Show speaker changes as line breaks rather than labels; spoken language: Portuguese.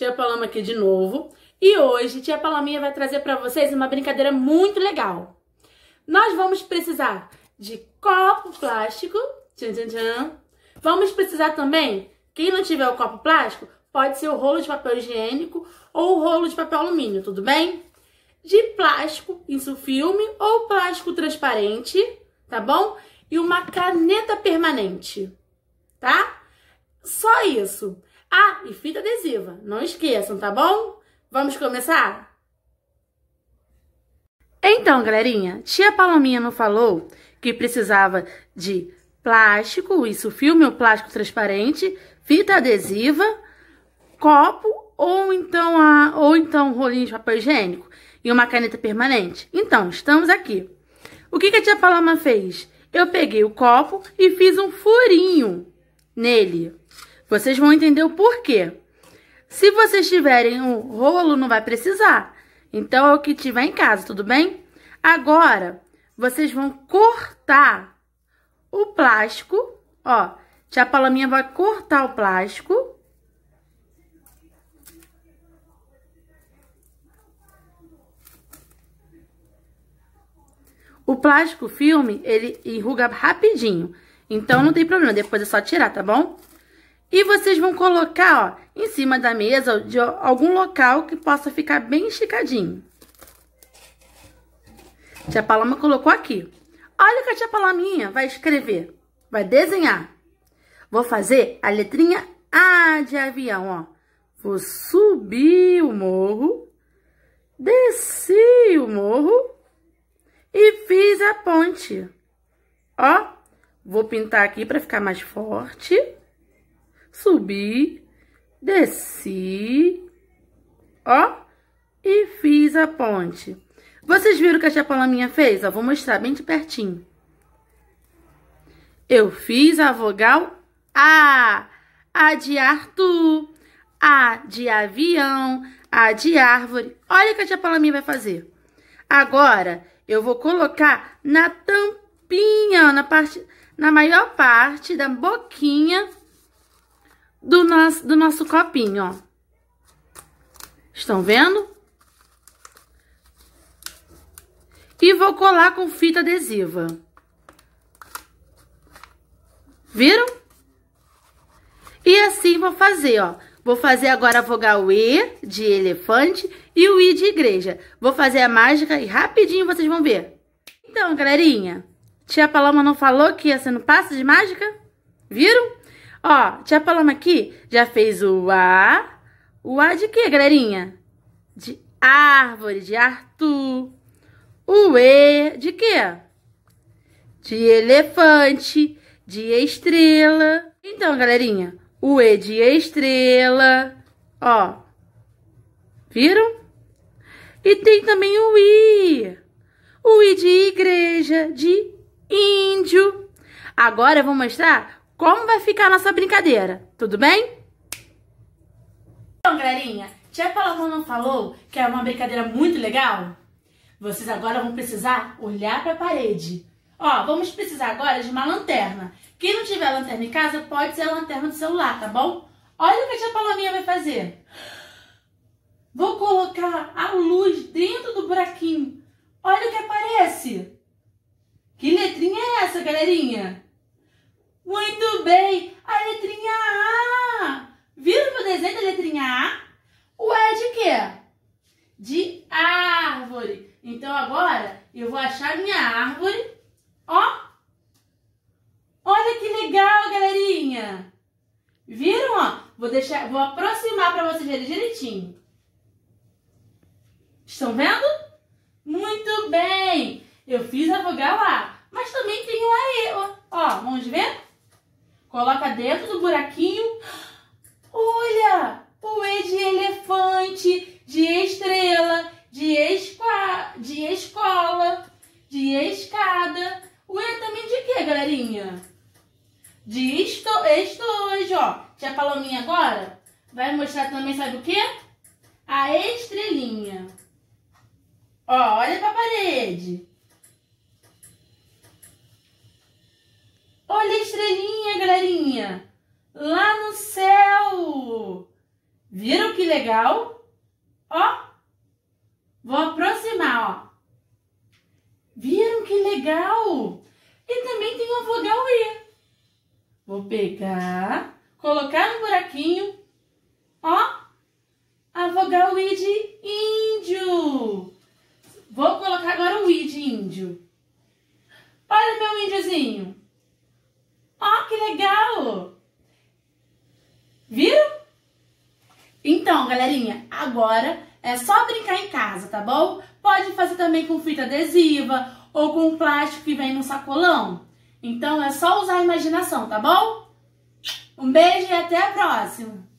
Tia Paloma aqui de novo. E hoje, Tia Palominha vai trazer para vocês uma brincadeira muito legal. Nós vamos precisar de copo plástico. Tchan, tchan, tchan. Vamos precisar também, quem não tiver o copo plástico, pode ser o rolo de papel higiênico ou o rolo de papel alumínio, tudo bem? De plástico, isso filme, ou plástico transparente, tá bom? E uma caneta permanente, tá? Só isso. Ah, e fita adesiva, não esqueçam, tá bom? Vamos começar? Então, galerinha, tia Palominha não falou que precisava de plástico, isso, filme ou plástico transparente, fita adesiva, copo ou então, a, ou então rolinho de papel higiênico e uma caneta permanente. Então, estamos aqui. O que, que a tia Paloma fez? Eu peguei o copo e fiz um furinho nele. Vocês vão entender o porquê. Se vocês tiverem um rolo, não vai precisar. Então, é o que tiver em casa, tudo bem? Agora, vocês vão cortar o plástico. Ó, tia Palominha vai cortar o plástico. O plástico filme, ele enruga rapidinho. Então, não tem problema. Depois é só tirar, tá bom? E vocês vão colocar ó, em cima da mesa de algum local que possa ficar bem esticadinho. Tia Paloma colocou aqui. Olha o que a tia Palominha vai escrever. Vai desenhar. Vou fazer a letrinha A de avião, ó. Vou subir o morro, desci o morro e fiz a ponte. Ó, vou pintar aqui para ficar mais forte subi, desci, ó, e fiz a ponte. Vocês viram o que a palaminha fez? Ó, vou mostrar bem de pertinho. Eu fiz a vogal A, A de Arthur, A de avião, A de árvore. Olha o que a tia Palaminha vai fazer. Agora, eu vou colocar na tampinha, na, parte, na maior parte da boquinha do nosso, do nosso copinho, ó. Estão vendo? E vou colar com fita adesiva. Viram? E assim vou fazer, ó. Vou fazer agora a vogal o E de elefante e o I de igreja. Vou fazer a mágica e rapidinho vocês vão ver. Então, galerinha, tia Paloma não falou que ia ser no passo de mágica? Viram? Ó, tia Paloma aqui já fez o A. O A de quê, galerinha? De árvore, de Arthur. O E de quê? De elefante, de estrela. Então, galerinha, o E de estrela. Ó, viram? E tem também o I. O I de igreja, de índio. Agora eu vou mostrar como vai ficar a nossa brincadeira, tudo bem? Então, galerinha, Tia Paloma não falou que é uma brincadeira muito legal? Vocês agora vão precisar olhar para a parede. Ó, vamos precisar agora de uma lanterna. Quem não tiver lanterna em casa, pode ser a lanterna do celular, tá bom? Olha o que a tia Palominha vai fazer. Vou colocar representa a letrinha A. O E é de quê? De árvore. Então agora eu vou achar minha árvore. Ó. Olha que legal, galerinha. Viram, ó? Vou deixar, vou aproximar para vocês verem direitinho. Estão vendo? Muito bem. Eu fiz a vogal A, mas também tem o AE, ó. Ó, vamos ver? Coloca dentro do buraquinho. Olha, poê de elefante, de estrela, de, espa, de escola, de escada. O E também de quê, galerinha? De esto, estojo, ó. Tia Palominha agora vai mostrar também, sabe o quê? A estrelinha. Ó, olha pra parede. Olha a estrelinha, galerinha. Lá no céu viram que legal? Ó, vou aproximar, ó. Viram que legal? E também tem uma vogal E. Vou pegar, colocar no buraquinho, ó, a vogal I de Então, galerinha, agora é só brincar em casa, tá bom? Pode fazer também com fita adesiva ou com plástico que vem no sacolão. Então é só usar a imaginação, tá bom? Um beijo e até a próxima!